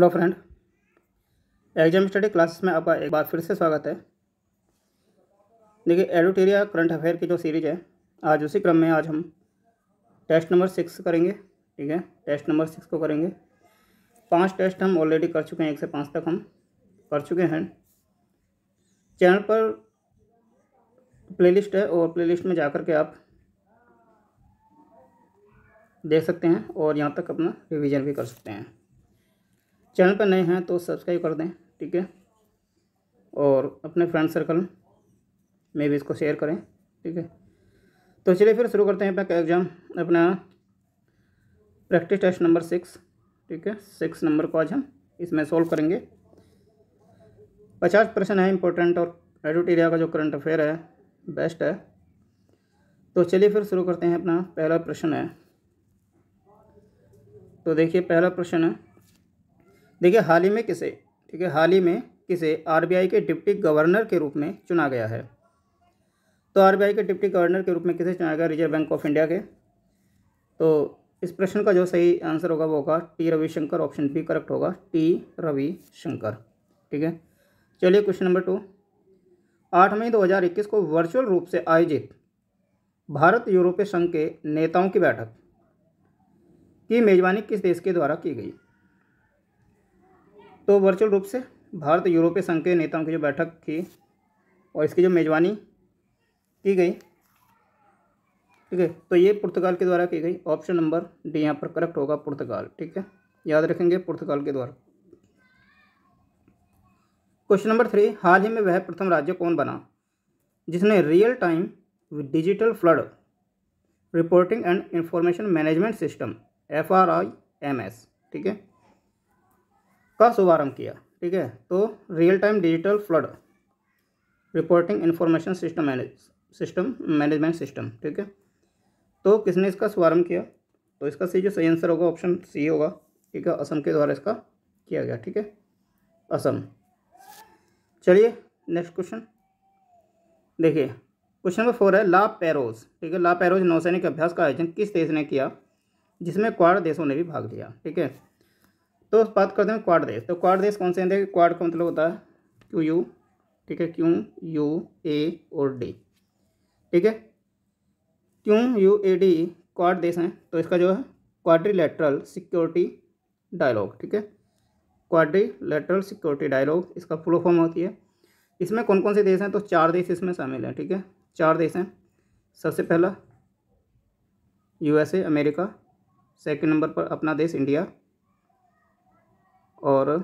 hello friend exam study classes में आपका एक बार फिर से स्वागत है देखिए एडोटेरिया करंट अफेयर की जो सीरीज है आज उसी क्रम में आज हम टेस्ट नंबर सिक्स करेंगे ठीक है टेस्ट नंबर सिक्स को करेंगे पांच टेस्ट हम ऑलरेडी कर चुके हैं एक से पाँच तक हम कर चुके हैं चैनल पर प्ले है और प्ले में जा के आप देख सकते हैं और यहाँ तक अपना रिवीजन भी कर सकते हैं चैनल पर नए हैं तो सब्सक्राइब कर दें ठीक है और अपने फ्रेंड सर्कल में भी इसको शेयर करें ठीक है तो चलिए फिर शुरू करते हैं अपना एग्ज़ाम अपना प्रैक्टिस टेस्ट नंबर सिक्स ठीक है सिक्स नंबर को आज हम इसमें सॉल्व करेंगे पचास प्रश्न है इंपॉर्टेंट और एडोटेरिया का जो करंट अफेयर है बेस्ट है तो चलिए फिर शुरू करते हैं अपना पहला प्रश्न है तो देखिए पहला प्रश्न है देखिए हाल ही में किसे ठीक है हाल ही में किसे आरबीआई के डिप्टी गवर्नर के रूप में चुना गया है तो आरबीआई के डिप्टी गवर्नर के रूप में किसे चुना गया रिजर्व बैंक ऑफ इंडिया के तो इस प्रश्न का जो सही आंसर होगा वो होगा T Ravishankar option B correct होगा टी रविशंकर ठीक है चलिए क्वेश्चन नंबर टू आठ मई इक्कीस को वर्चुअल रूप से आयोजित भारत यूरोपीय संघ के नेताओं की बैठक की मेजबानी किस देश के द्वारा की गई तो वर्चुअल रूप से भारत यूरोपीय संघ के नेताओं की जो बैठक की और इसकी जो मेज़बानी की गई ठीक है तो ये पुर्तगाल के द्वारा की गई ऑप्शन नंबर डी यहाँ पर करेक्ट होगा पुर्तगाल ठीक है याद रखेंगे पुर्तगाल के द्वारा क्वेश्चन नंबर थ्री हाल ही में वह प्रथम राज्य कौन बना जिसने real time digital flood reporting and information management system F R I M S ठीक है का शुभारंभ किया ठीक है तो real time digital flood reporting information system manage system management system ठीक है तो किसने इसका शुभारंभ किया तो इसका सी जो सही आंसर होगा ऑप्शन सी होगा ठीक है असम के द्वारा इसका किया गया ठीक है असम चलिए नेक्स्ट क्वेश्चन देखिए क्वेश्चन नंबर फोर है ला पैरोज ठीक है ला पैरोज नौसैनिक अभ्यास का आयोजन किस देश ने किया जिसमें क्वार देशों ने भी भाग लिया ठीक है तो बात करते हैं क्वाड देश तो क्वाड देश कौन से हैं क्वाड का मतलब होता है क्यू यू ठीक है क्यू यू ए और डी ठीक है Q U A D quad देश हैं तो इसका जो है क्वाड्रीलेटरल सिक्योरिटी डायलॉग ठीक है क्वाड्रीलेटरल सिक्योरिटी डायलॉग इसका फुल फॉर्म होती है इसमें कौन कौन से देश हैं तो चार देश इसमें शामिल हैं ठीक है चार देश हैं सबसे पहला यूएसए अमेरिका सेकंड नंबर पर अपना देश इंडिया और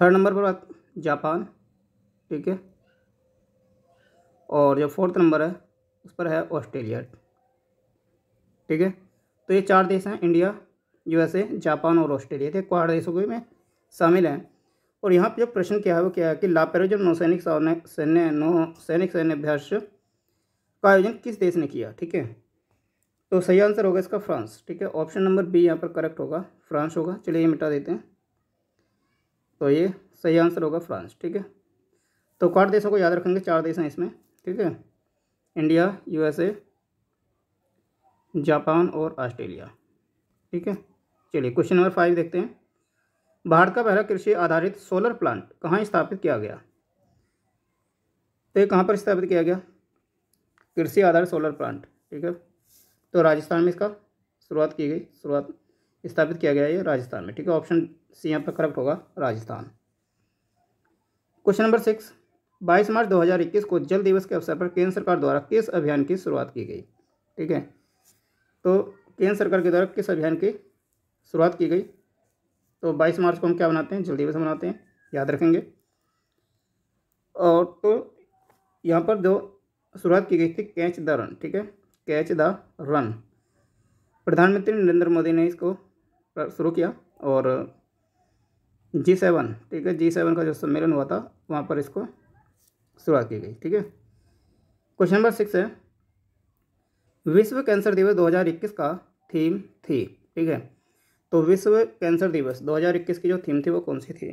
थर्ड नंबर पर बात जापान ठीक है और जो फोर्थ नंबर है उस पर है ऑस्ट्रेलिया ठीक है तो ये चार देश हैं इंडिया यूएसए जापान और ऑस्ट्रेलिया के क्वार देशों के में शामिल हैं और यहाँ पर जो प्रश्न किया है वो क्या है कि लापरवाही जो नौसैनिक सैन्य नौ सैनिक सैन्य अभ्यास का आयोजन किस देश ने किया ठीक है तो सही आंसर होगा इसका फ्रांस ठीक है ऑप्शन नंबर बी यहाँ पर करेक्ट होगा फ्रांस होगा चलिए ये मिटा देते हैं तो ये सही आंसर होगा फ्रांस ठीक है तो कौन देशों को याद रखेंगे चार देश हैं इसमें ठीक है इंडिया यूएसए जापान और ऑस्ट्रेलिया ठीक है चलिए क्वेश्चन नंबर फाइव देखते हैं भारत का पहला कृषि आधारित सोलर प्लांट कहाँ स्थापित किया गया तो ये कहाँ पर स्थापित किया गया कृषि आधारित सोलर प्लांट ठीक है तो राजस्थान में इसका शुरुआत की गई शुरुआत स्थापित किया गया ये राजस्थान में ठीक है ऑप्शन सी यहाँ पर करप्ट होगा राजस्थान क्वेश्चन नंबर सिक्स बाईस मार्च 2021 को जल दिवस के अवसर पर केंद्र सरकार द्वारा किस अभियान की शुरुआत की गई ठीक है तो केंद्र सरकार के द्वारा किस अभियान की शुरुआत की गई तो 22 मार्च को हम क्या बनाते हैं जल दिवस मनाते हैं याद रखेंगे और तो यहाँ पर जो शुरुआत की गई थी कैच द रन ठीक है कैच द रन प्रधानमंत्री नरेंद्र मोदी ने इसको शुरू किया और जी सेवन ठीक है जी सेवन का जो सम्मेलन हुआ था वहाँ पर इसको शुरुआत की गई ठीक है क्वेश्चन नंबर सिक्स है विश्व कैंसर दिवस 2021 का थीम थी ठीक है तो विश्व कैंसर दिवस 2021 की जो थीम थी वो कौन सी थी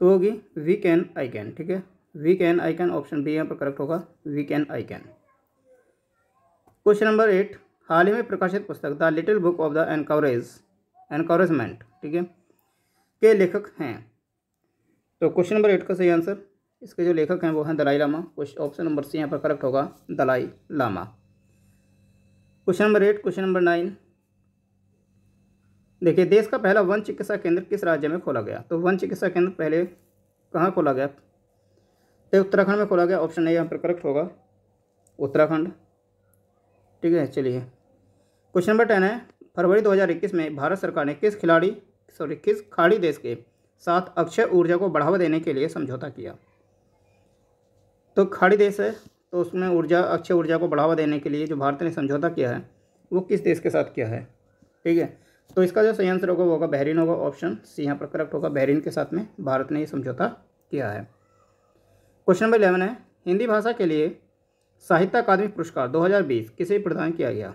तो होगी वी कैन आई कैन ठीक है we can I can option B यहाँ पर करेक्ट होगा we can I can question number eight हाल ही में प्रकाशित पुस्तक the little book of the encourage encouragement ठीक है के लेखक हैं तो क्वेश्चन नंबर एट का सही आंसर इसके जो लेखक हैं वो हैं Dalai Lama option number C यहाँ पर करेक्ट होगा Dalai Lama question number eight question number nine देखिए देश का पहला वन चिकित्सा केंद्र किस राज्य में खोला गया तो वन चिकित्सा केंद्र पहले कहाँ खोला गया तो उत्तराखंड में खोला गया ऑप्शन ए यहाँ पर करेक्ट होगा उत्तराखंड ठीक है चलिए क्वेश्चन नंबर टेन है फरवरी 2021 में भारत सरकार ने किस खिलाड़ी सॉरी किस खाड़ी देश के साथ अक्षय ऊर्जा को बढ़ावा देने के लिए समझौता किया तो खाड़ी देश है तो उसमें ऊर्जा अक्षय ऊर्जा को बढ़ावा देने के लिए जो भारत ने समझौता किया है वो किस देश के साथ किया है ठीक है तो इसका जो सही आंसर होगा वो होगा बहरीन होगा ऑप्शन सी यहाँ पर करेक्ट होगा बहरीन के साथ में भारत ने ये समझौता किया है क्वेश्चन नंबर इलेवन है हिंदी भाषा के लिए साहित्य अकादमी पुरस्कार 2020 किसे प्रदान किया गया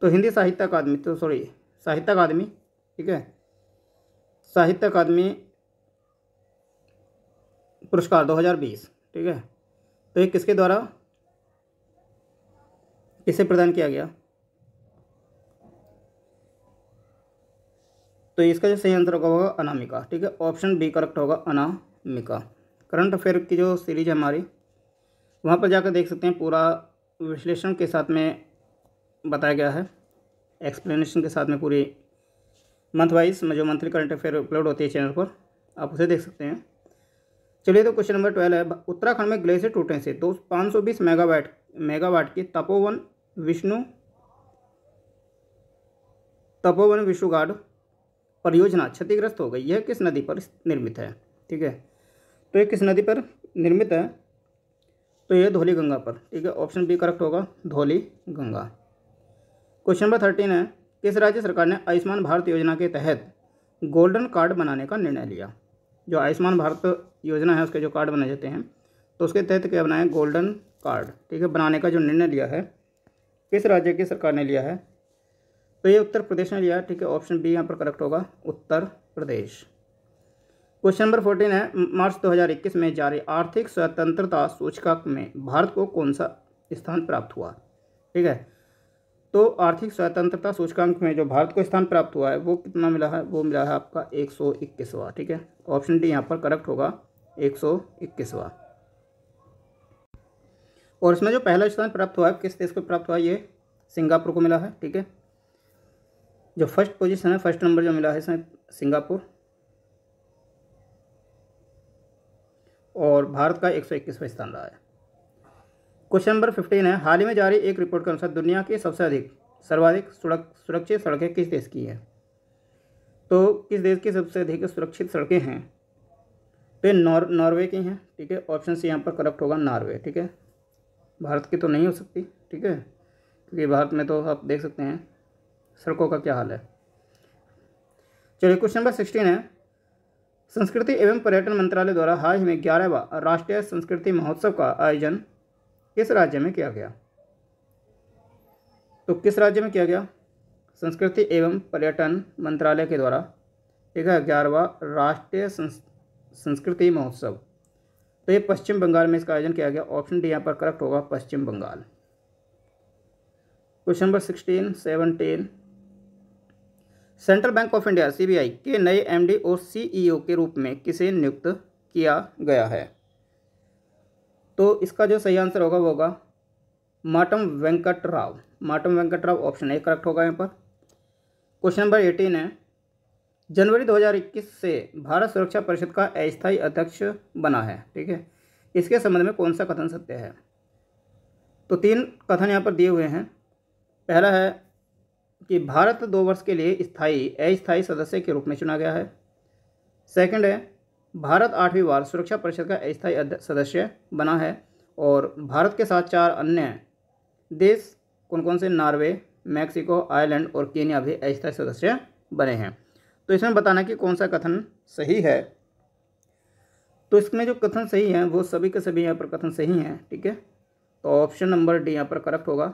तो हिंदी साहित्य अकादमी तो सॉरी साहित्य अकादमी ठीक है साहित्य अकादमी पुरस्कार 2020 ठीक है तो ये किसके द्वारा किसे प्रदान किया गया तो इसका जो सही आंसर होगा अनामिका ठीक है ऑप्शन बी करेक्ट होगा अनामिका करंट अफेयर की जो सीरीज है हमारी वहाँ पर जाकर देख सकते हैं पूरा विश्लेषण के साथ में बताया गया है एक्सप्लेनेशन के साथ में पूरी मंथ वाइज में जो मंथली करंट अफेयर अपलोड होती है चैनल पर आप उसे देख सकते हैं चलिए तो क्वेश्चन नंबर ट्वेल्व है उत्तराखंड में ग्लेशियर टूटने से दो पाँच सौ बीस मेगावाट मेगावाट की तपोवन विष्णु तपोवन विष्णुगाड परियोजना क्षतिग्रस्त हो गई यह किस नदी पर निर्मित है ठीक है तो ये किस नदी पर निर्मित है तो ये धोली गंगा पर ठीक है ऑप्शन बी करेक्ट होगा धोली गंगा क्वेश्चन नंबर थर्टीन है किस राज्य सरकार ने आयुष्मान भारत योजना के तहत गोल्डन कार्ड बनाने का निर्णय लिया जो आयुष्मान भारत योजना है उसके जो कार्ड बनाए जाते हैं तो उसके तहत क्या बनाए गोल्डन कार्ड ठीक है बनाने का जो निर्णय लिया है किस राज्य की सरकार ने लिया है तो ये उत्तर प्रदेश ने लिया ठीक है ऑप्शन बी यहाँ पर करेक्ट होगा Uttar Pradesh question number fourteen है मार्च 2021 में जारी आर्थिक स्वतंत्रता सूचकांक में भारत को कौन सा स्थान प्राप्त हुआ ठीक है तो आर्थिक स्वतंत्रता सूचकांक में जो भारत को स्थान प्राप्त हुआ है वो कितना मिला है वो मिला है आपका एक सौ इक्कीसवा ठीक है ऑप्शन डी यहाँ पर करेक्ट होगा एक सौ इक्कीसवा और इसमें जो पहला स्थान प्राप्त हुआ है किस देश को प्राप्त हुआ है ये सिंगापुर को मिला है ठीक है जो फर्स्ट पोजीशन है फर्स्ट नंबर जो मिला है इसमें सिंगापुर और भारत का एक सौ स्थान रहा है क्वेश्चन नंबर फिफ्टीन है हाल ही में जारी एक रिपोर्ट के अनुसार दुनिया की सबसे अधिक सर्वाधिक सड़क सुरक्षित सड़कें किस देश की है तो किस देश की सबसे अधिक सुरक्षित सड़कें हैं तो नॉर नॉर्वे की हैं ठीक है ऑप्शन सी यहाँ पर करप्ट होगा नॉर्वे ठीक है भारत की तो नहीं हो सकती ठीक है क्योंकि भारत में तो आप देख सकते हैं सड़कों का क्या हाल है चलिए क्वेश्चन नंबर सिक्सटीन है संस्कृति एवं पर्यटन मंत्रालय द्वारा हाल ही में ग्यारहवा राष्ट्रीय संस्कृति महोत्सव का आयोजन किस राज्य में किया गया तो किस राज्य में किया गया संस्कृति एवं पर्यटन मंत्रालय के द्वारा एक ग्यारहवा राष्ट्रीय संस्कृति महोत्सव तो ये पश्चिम बंगाल में इसका आयोजन किया गया ऑप्शन डी यहाँ पर करेक्ट होगा Paschim Bengal question number sixteen seventeen central bank of India CBI के नए एमडी और सीईओ के रूप में किसे नियुक्त किया गया है तो इसका जो सही आंसर होगा वो होगा Matam Venkat Rao Matam Venkat Rao option A correct होगा यहाँ पर क्वेश्चन नंबर एटीन है जनवरी 2021 से भारत सुरक्षा परिषद का अस्थायी अध्यक्ष बना है ठीक है इसके संबंध में कौन सा कथन सत्य है तो तीन कथन यहाँ पर दिए हुए हैं पहला है कि भारत दो वर्ष के लिए स्थायी अस्थायी सदस्य के रूप में चुना गया है सेकंड है भारत आठवीं बार सुरक्षा परिषद का अस्थायी सदस्य बना है और भारत के साथ चार अन्य देश कौन कौन से नॉर्वे मैक्सिको आयरलैंड और केनिया भी अस्थायी सदस्य बने हैं तो इसमें बताना कि कौन सा कथन सही है तो इसमें जो कथन सही है वो सभी के सभी यहाँ पर कथन सही हैं ठीक है तो ऑप्शन नंबर डी यहाँ पर करेक्ट होगा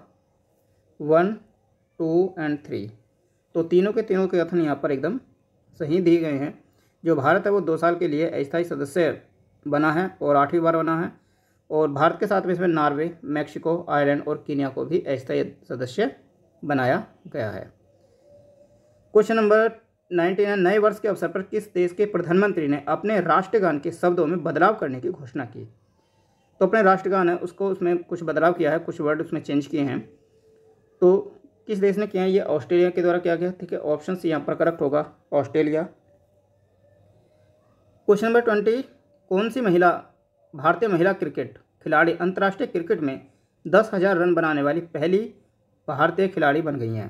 वन टू एंड थ्री तो तीनों के तीनों के कथन यहाँ पर एकदम सही दिए गए हैं जो भारत है वो दो साल के लिए अस्थायी सदस्य बना है और आठवीं बार बना है और भारत के साथ में इसमें नॉर्वे मैक्सिको आयरलैंड और कीनिया को भी अस्थायी सदस्य बनाया गया है क्वेश्चन नंबर नाइनटीन नए वर्ष के अवसर पर किस देश के प्रधानमंत्री ने अपने राष्ट्रगान के शब्दों में बदलाव करने की घोषणा की तो अपने राष्ट्रगान है उसको उसमें कुछ बदलाव किया है कुछ वर्ड उसमें चेंज किए हैं तो किस देश ने किया है ये ऑस्ट्रेलिया के द्वारा किया गया ठीक है ऑप्शन सी यहाँ पर करेक्ट होगा ऑस्ट्रेलिया क्वेश्चन नंबर ट्वेंटी कौन सी महिला भारतीय महिला क्रिकेट खिलाड़ी अंतर्राष्ट्रीय क्रिकेट में दस हज़ार रन बनाने वाली पहली भारतीय खिलाड़ी बन गई हैं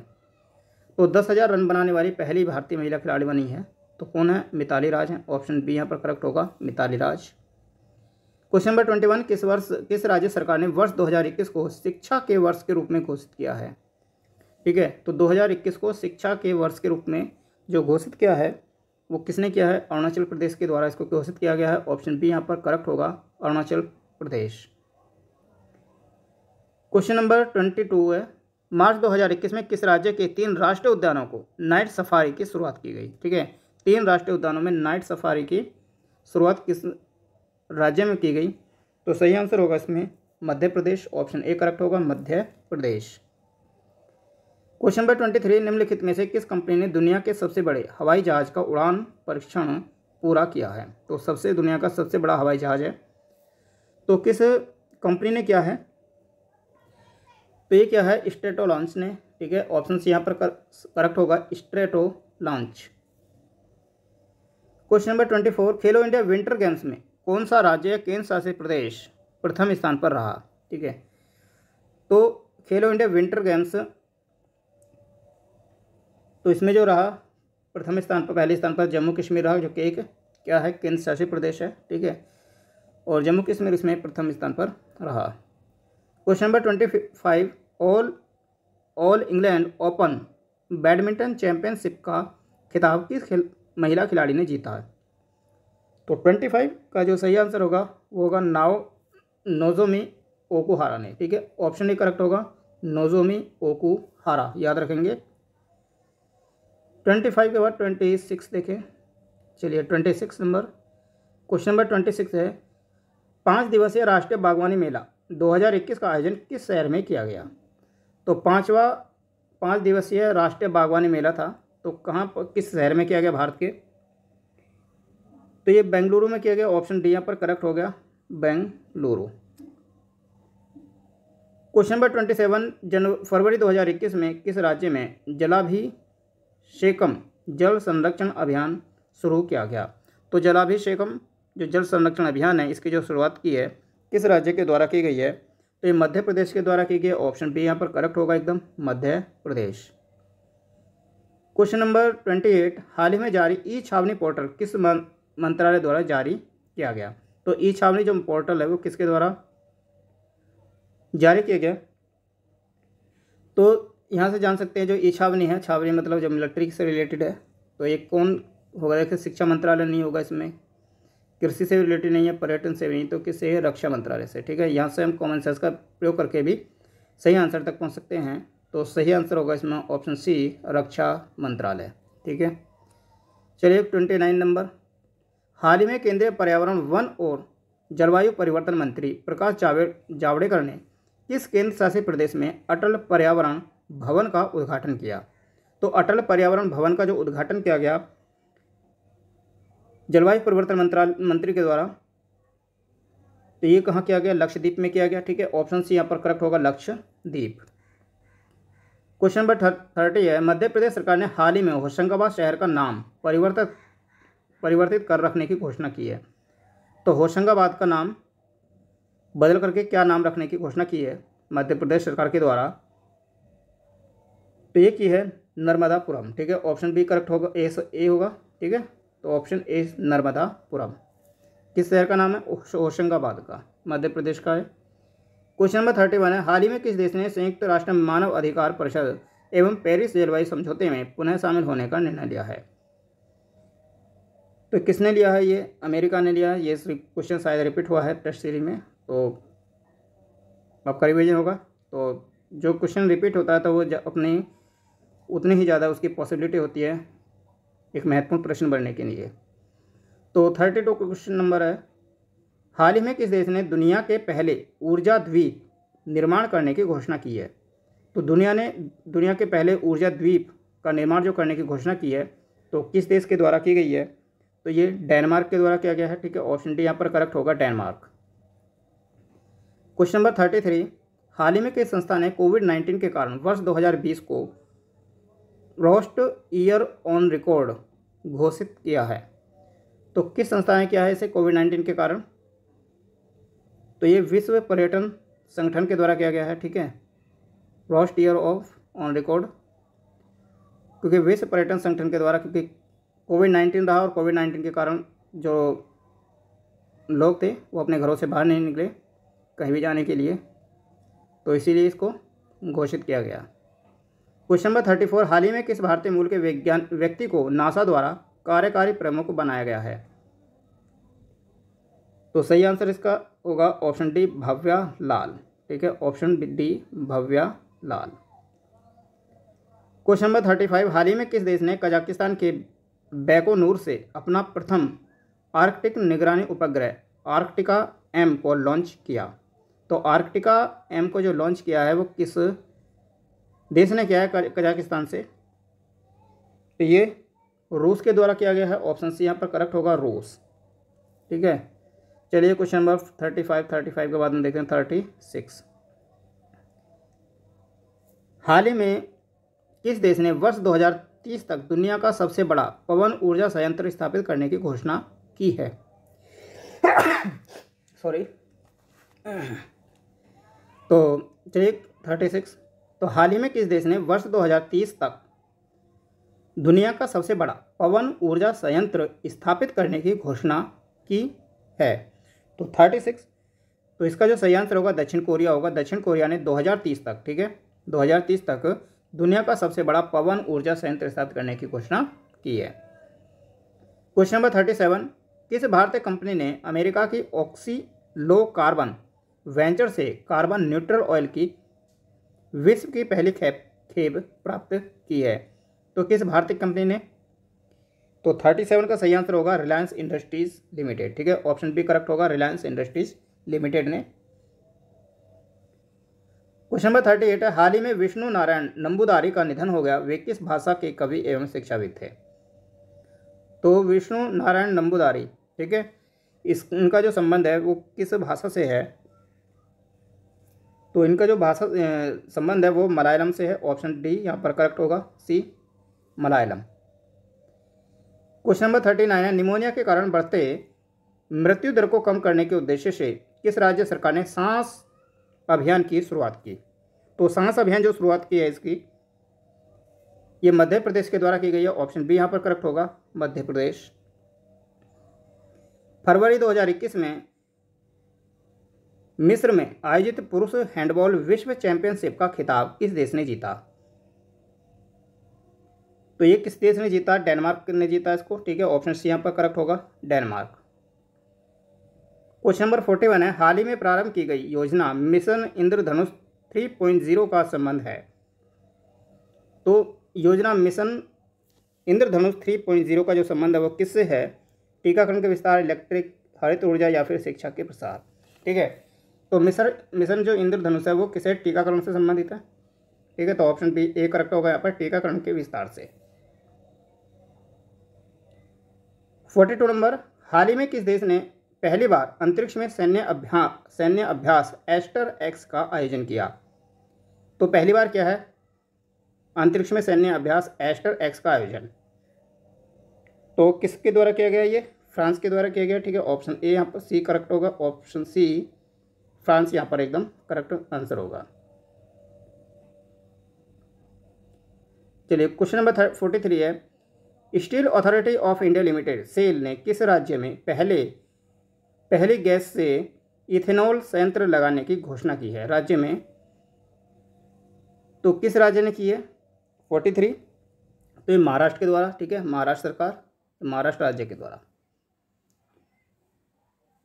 तो दस हज़ार रन बनाने वाली पहली भारतीय महिला खिलाड़ी बनी है तो कौन है मिताली राज है ऑप्शन बी यहाँ पर करेक्ट होगा Mithali Raj question number twenty one किस वर्ष किस राज्य सरकार ने वर्ष 2021 को शिक्षा के वर्ष के रूप में घोषित किया है ठीक है तो 2021 को शिक्षा के वर्ष के रूप में जो घोषित किया है वो किसने किया है अरुणाचल प्रदेश के द्वारा इसको घोषित किया गया है ऑप्शन बी यहाँ पर करेक्ट होगा Arunachal Pradesh question number twenty two है मार्च 2021 में किस राज्य के तीन राष्ट्रीय उद्यानों को नाइट सफारी की शुरुआत की गई ठीक है तीन राष्ट्रीय उद्यानों में नाइट सफारी की शुरुआत किस राज्य में की गई तो सही आंसर होगा इसमें मध्य प्रदेश ऑप्शन ए करेक्ट होगा Madhya Pradesh question number twenty three निम्नलिखित में से किस कंपनी ने दुनिया के सबसे बड़े हवाई जहाज का उड़ान परीक्षण पूरा किया है तो सबसे दुनिया का सबसे बड़ा हवाई जहाज है तो किस कंपनी ने क्या है तो ये क्या है स्ट्रेटो लॉन्च ने ठीक है ऑप्शन यहाँ पर करेक्ट होगा Strato launch question number twenty four Khelo India winter games में कौन सा राज्य या केंद्र शासित प्रदेश प्रथम स्थान पर रहा ठीक है तो खेलो इंडिया विंटर गेम्स तो इसमें जो रहा प्रथम स्थान पर पहले स्थान पर जम्मू कश्मीर रहा जो कि एक क्या है केंद्र शासित प्रदेश है ठीक है और जम्मू कश्मीर इसमें प्रथम स्थान पर रहा question number twenty five all all England open badminton championship का खिताब किस खिल, महिला खिलाड़ी ने जीता है तो ट्वेंटी फाइव का जो सही आंसर होगा वो होगा नाओ नोजोमी ओकुहारा ने ठीक है ऑप्शन ए करेक्ट होगा नोजोमी ओकुहारा याद रखेंगे ट्वेंटी फाइव के बाद ट्वेंटी सिक्स देखें चलिए twenty six number question number twenty six है पाँच दिवसीय राष्ट्रीय बागवानी मेला 2021 का आयोजन किस शहर में किया गया तो पाँचवा पाँच दिवसीय राष्ट्रीय बागवानी मेला था तो कहाँ पर किस शहर में किया गया भारत के तो ये बेंगलुरु में किया गया ऑप्शन डी यहाँ पर करेक्ट हो गया Bengaluru question number twenty seven जनवरी फरवरी 2021 में किस राज्य में जलाभि शेकम जल संरक्षण अभियान शुरू किया गया तो जलाभिषेकम जो जल संरक्षण अभियान है इसकी जो शुरुआत की है किस राज्य के द्वारा की गई है तो ये मध्य प्रदेश के द्वारा की गई ऑप्शन बी यहाँ पर करेक्ट होगा एकदम Madhya Pradesh question number twenty eight हाल ही में जारी ई छावनी पोर्टल किस मंत्रालय द्वारा जारी किया गया तो ई छावनी जो पोर्टल है वो किसके द्वारा जारी किया गया तो यहाँ से जान सकते हैं जो ई छावनी है छावनी मतलब जो मिलिट्री से रिलेटेड है तो ये कौन होगा देखिए शिक्षा मंत्रालय नहीं होगा इसमें कृषि से रिलेटेड नहीं है पर्यटन से भी नहीं तो किसे है रक्षा मंत्रालय से ठीक है यहाँ से हम कॉमन सेंस का प्रयोग करके भी सही आंसर तक पहुँच सकते हैं तो सही आंसर होगा इसमें ऑप्शन सी रक्षा मंत्रालय ठीक है चलिए ट्वेंटी नाइन नंबर हाल ही में केंद्रीय पर्यावरण वन और जलवायु परिवर्तन मंत्री प्रकाश जावे जावड़ेकर ने किस केंद्र शासित प्रदेश में अटल पर्यावरण भवन का उद्घाटन किया तो अटल पर्यावरण भवन का जो उद्घाटन किया गया जलवायु परिवर्तन मंत्रालय मंत्री के द्वारा तो ये कहाँ किया गया लक्षद्वीप में किया गया ठीक है ऑप्शन सी यहाँ पर करेक्ट होगा लक्षद्वीप क्वेश्चन नंबर थर्टी है मध्य प्रदेश सरकार ने हाल ही में होशंगाबाद शहर का नाम परिवर्तित परिवर्तित कर रखने की घोषणा की है तो होशंगाबाद का नाम बदल करके क्या नाम रखने की घोषणा की है मध्य प्रदेश सरकार के द्वारा तो ये की है नर्मदापुरम ठीक है ऑप्शन बी करेक्ट होगा ए ए होगा ठीक है तो ऑप्शन ए नर्मदापुरम किस शहर का नाम है होशंगाबाद का मध्य प्रदेश का है क्वेश्चन नंबर थर्टी वन है हाल ही में किस देश ने संयुक्त राष्ट्र मानव अधिकार परिषद एवं पेरिस जलवायु समझौते में पुनः शामिल होने का निर्णय लिया है तो किसने लिया है ये अमेरिका ने लिया है ये क्वेश्चन शायद रिपीट हुआ है टेस्ट सीरीज में तो आपका रिविजन होगा तो जो क्वेश्चन रिपीट होता है तो वो अपनी उतनी ही ज़्यादा उसकी पॉसिबिलिटी होती है एक महत्वपूर्ण प्रश्न बनने के लिए तो थर्टी टू क्वेश्चन नंबर है हाल ही में किस देश ने दुनिया के पहले ऊर्जा द्वीप निर्माण करने की घोषणा की है तो दुनिया ने दुनिया के पहले ऊर्जा द्वीप का निर्माण जो करने की घोषणा की है तो किस देश के द्वारा की गई है तो ये डेनमार्क के द्वारा किया गया है ठीक है ऑप्शन डी यहाँ पर करेक्ट होगा Denmark question number thirty three हाल ही में किस संस्था ने कोविड नाइन्टीन के कारण वर्ष 2020 को रोस्ट ईयर ऑन रिकॉर्ड घोषित किया है तो किस संस्था ने किया है इसे कोविड नाइन्टीन के कारण तो ये विश्व पर्यटन संगठन के द्वारा किया गया है ठीक है worst year of on record क्योंकि विश्व पर्यटन संगठन के द्वारा क्योंकि कोविड नाइन्टीन रहा और कोविड नाइन्टीन के कारण जो लोग थे वो अपने घरों से बाहर नहीं निकले कहीं भी जाने के लिए तो इसीलिए इसको घोषित किया गया क्वेश्चन नंबर थर्टी फोर हाल ही में किस भारतीय मूल के विज्ञान व्यक्ति को नासा द्वारा कार्यकारी प्रमुख बनाया गया है तो सही आंसर इसका होगा ऑप्शन डी भव्या लाल ठीक है option D Bhavya Lal question number thirty five हाल ही में किस देश ने कजाकिस्तान के बैकोनूर से अपना प्रथम आर्कटिक निगरानी उपग्रह आर्कटिका एम को लॉन्च किया तो आर्कटिका एम को जो लॉन्च किया है वो किस देश ने क्या है कजाकिस्तान से तो ये रूस के द्वारा किया गया है ऑप्शन सी यहाँ पर करेक्ट होगा रूस ठीक है चलिए question number thirty five thirty five के बाद हम देखते हैं थर्टी सिक्स हाल ही में किस देश ने वर्ष 2030 तक दुनिया का सबसे बड़ा पवन ऊर्जा संयंत्र स्थापित करने की घोषणा की है सॉरी तो चलिए थर्टी सिक्स तो हाल ही में किस देश ने वर्ष 2030 तक दुनिया का सबसे बड़ा पवन ऊर्जा संयंत्र स्थापित करने की घोषणा की है तो थर्टी सिक्स तो इसका जो संयंत्र होगा दक्षिण कोरिया होगा दक्षिण कोरिया ने 2030 तक ठीक है 2030 तक दुनिया का सबसे बड़ा पवन ऊर्जा संयंत्र स्थापित करने की घोषणा की है क्वेश्चन नंबर थर्टी सेवन किस भारतीय कंपनी ने अमेरिका की ऑक्सी लो कार्बन वेंचर से कार्बन न्यूट्रल ऑयल की विश्व की पहली खेप खेप प्राप्त की है तो किस भारतीय कंपनी ने तो थर्टी सेवन का सही आंसर होगा रिलायंस इंडस्ट्रीज लिमिटेड ठीक है ऑप्शन बी करेक्ट होगा रिलायंस इंडस्ट्रीज लिमिटेड ने क्वेश्चन नंबर थर्टी एट है हाल ही में विष्णु नारायण नंबूदारी का निधन हो गया वे किस भाषा के कवि एवं शिक्षाविद थे तो विष्णु नारायण नंबूदारी ठीक है इस उनका जो संबंध है वो किस भाषा से है तो इनका जो भाषा संबंध है वो मलयालम से है ऑप्शन डी यहाँ पर करेक्ट होगा C Malayalam question number thirty nine है निमोनिया के कारण बढ़ते मृत्यु दर को कम करने के उद्देश्य से किस राज्य सरकार ने सांस अभियान की शुरुआत की तो सांस अभियान जो शुरुआत की है इसकी ये मध्य प्रदेश के द्वारा की गई है ऑप्शन बी यहाँ पर करेक्ट होगा मध्य प्रदेश फरवरी 2021 में मिस्र में आयोजित पुरुष हैंडबॉल विश्व चैंपियनशिप का खिताब इस देश ने जीता तो ये किस देश ने जीता डेनमार्क ने जीता इसको ठीक है ऑप्शन सी यहाँ पर करेक्ट होगा Denmark question number forty one है हाल ही में प्रारंभ की गई योजना mission Indradhanush three point zero का संबंध है तो योजना mission Indradhanush three point zero का जो संबंध है वो किससे है टीकाकरण के विस्तार इलेक्ट्रिक हरित ऊर्जा या फिर शिक्षा के प्रसार ठीक है तो मिसर मिशन जो इंद्रधनुष है वो किसे टीकाकरण से संबंधित है ठीक है तो ऑप्शन बी ए करेक्ट होगा यहाँ पर टीकाकरण के विस्तार से फोर्टी टू नंबर हाल ही में किस देश ने पहली बार अंतरिक्ष में सैन्य अभ्यास सैन्य अभ्यास एस्टर एक्स का आयोजन किया तो पहली बार क्या है अंतरिक्ष में सैन्य अभ्यास एस्टर एक्स का आयोजन तो किसके द्वारा किया गया ये फ्रांस के द्वारा किया गया ठीक है ऑप्शन ए यहाँ पर सी करेक्ट होगा ऑप्शन सी फ्रांस यहाँ पर एकदम करेक्ट आंसर होगा चलिए क्वेश्चन नंबर फोर्टी थ्री है Steel Authority of India Limited SAIL ने किस राज्य में पहले पहली गैस से इथेनॉल संयंत्र लगाने की घोषणा की है राज्य में तो किस राज्य ने की है फोर्टी थ्री तो ये महाराष्ट्र के द्वारा ठीक है महाराष्ट्र सरकार महाराष्ट्र राज्य के द्वारा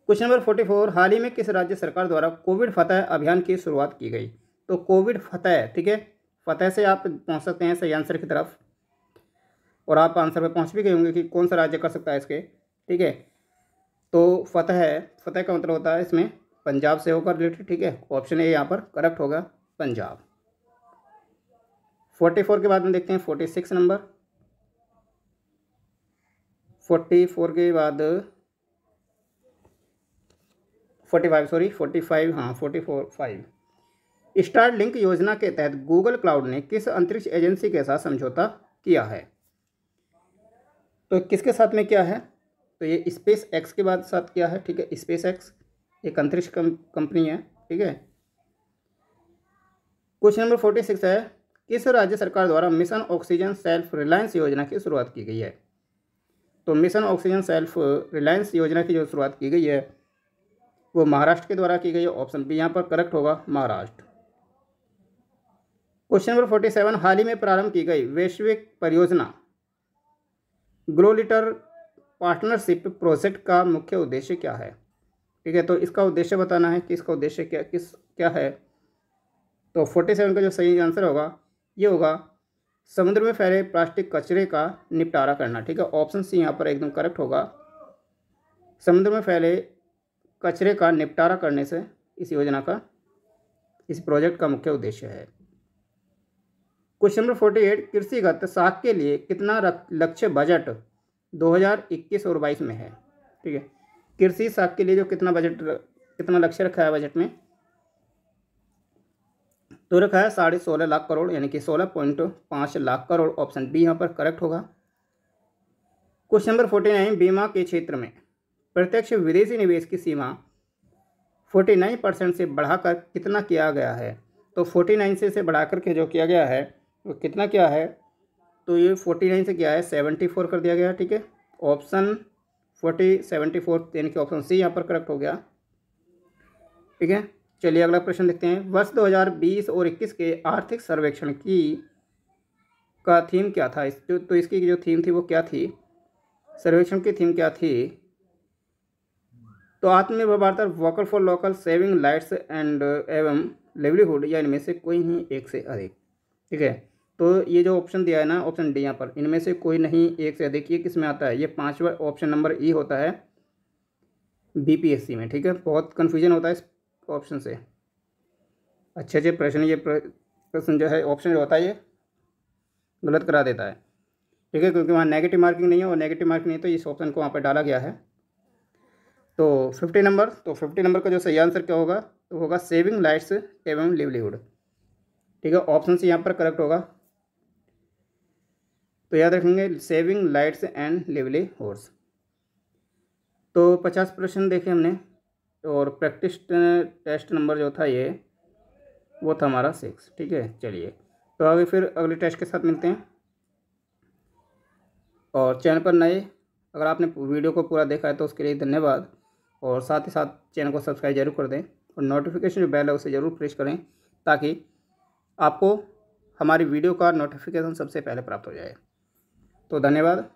क्वेश्चन नंबर फोर्टी फोर हाल ही में किस राज्य सरकार द्वारा कोविड फतेह अभियान की शुरुआत की गई तो कोविड फतेह ठीक है फतेह से आप पहुँच सकते हैं सही आंसर की तरफ और आप आंसर पर पहुँच भी गए होंगे कि कौन सा राज्य कर सकता है इसके ठीक है तो फतेह फतेह का मतलब होता है इसमें पंजाब से होकर रिलेटेड ठीक है ऑप्शन ए यहाँ पर करेक्ट होगा पंजाब फोर्टी फोर के बाद में देखते हैं forty six number forty four के बाद forty five sorry forty five हाँ forty four five star link योजना के तहत गूगल क्लाउड ने किस अंतरिक्ष एजेंसी के साथ समझौता किया है तो किसके साथ में क्या है तो ये स्पेस एक्स के बाद साथ क्या है ठीक है स्पेस एक्स एक अंतरिक्ष कंपनी है ठीक है क्वेश्चन नंबर फोर्टी सिक्स है किस राज्य सरकार द्वारा मिशन ऑक्सीजन सेल्फ रिलायंस योजना की शुरुआत की गई है तो मिशन ऑक्सीजन सेल्फ रिलायंस योजना की जो शुरुआत की गई है वो महाराष्ट्र के द्वारा की गई है ऑप्शन बी यहाँ पर करेक्ट होगा Maharashtra question number forty seven हाल ही में प्रारंभ की गई वैश्विक परियोजना ग्लोलिटर पार्टनरशिप प्रोजेक्ट का मुख्य उद्देश्य क्या है ठीक है तो इसका उद्देश्य बताना है कि इसका उद्देश्य क्या किस क्या है तो फोर्टी सेवन का जो सही आंसर होगा ये होगा समुद्र में फैले प्लास्टिक कचरे का निपटारा करना ठीक है ऑप्शन सी यहाँ पर एकदम करेक्ट होगा समुद्र में फैले कचरे का निपटारा करने से इस योजना का इस प्रोजेक्ट का मुख्य उद्देश्य है क्वेश्चन नंबर फोर्टी एट कृषिगत साख के लिए कितना लक्ष्य बजट 2021 और 22 में है ठीक है कृषि साख के लिए जो कितना बजट कितना लक्ष्य रखा है बजट में तो रखा है साढ़े सोलह लाख करोड़ यानी कि सोलह पॉइंट पाँच लाख करोड़ ऑप्शन बी यहाँ पर करेक्ट होगा क्वेश्चन नंबर फोर्टी नाइन बीमा के क्षेत्र में प्रत्यक्ष विदेशी निवेश की सीमा 49 परसेंट से बढ़ाकर कितना किया गया है तो 49 से से बढ़ाकर के जो किया गया है वो कितना क्या है तो ये 49 से क्या है 74 कर दिया गया है ठीक है ऑप्शन 40 74 यानी कि ऑप्शन सी यहाँ पर करेक्ट हो गया ठीक है चलिए अगला प्रश्न देखते हैं वर्ष 2020 और 21 के आर्थिक सर्वेक्षण की का थीम क्या था इस तो, तो इसकी जो थीम थी वो क्या थी सर्वेक्षण की थीम क्या थी तो Atmanirbhar Bharat vocal for local saving lights and एवं लेवलीहुड या इनमें से कोई नहीं एक से अधिक ठीक है तो ये जो ऑप्शन दिया है ना ऑप्शन डी यहाँ पर इनमें से कोई नहीं एक से अधिक ये किस में आता है ये पाँचवा ऑप्शन नंबर ई होता है बीपीएससी में ठीक है बहुत कन्फ्यूजन होता है इस ऑप्शन से अच्छे अच्छे प्रश्न ये प्रश्न जो है ऑप्शन जो होता है ये गलत करा देता है ठीक है क्योंकि वहाँ नेगेटिव मार्किंग नहीं है और नेगेटिव मार्किंग नहीं तो इस ऑप्शन को वहाँ पर डाला गया है तो फिफ्टी नंबर तो फिफ्टी नंबर का जो सही आंसर क्या होगा तो होगा सेविंग लाइट्स एवं लिवलीहुड ठीक है ऑप्शन से यहाँ पर करेक्ट होगा तो याद रखेंगे saving lights and livelihoods तो पचास प्रश्न देखे हमने और प्रैक्टिस टेस्ट नंबर जो था ये वो था हमारा सिक्स ठीक है चलिए तो आगे फिर अगले टेस्ट के साथ मिलते हैं और चैनल पर नए अगर आपने वीडियो को पूरा देखा है तो उसके लिए धन्यवाद और साथ ही साथ चैनल को सब्सक्राइब जरूर कर दें और नोटिफिकेशन बेल है उसे ज़रूर प्रेस करें ताकि आपको हमारी वीडियो का नोटिफिकेशन सबसे पहले प्राप्त हो जाए तो धन्यवाद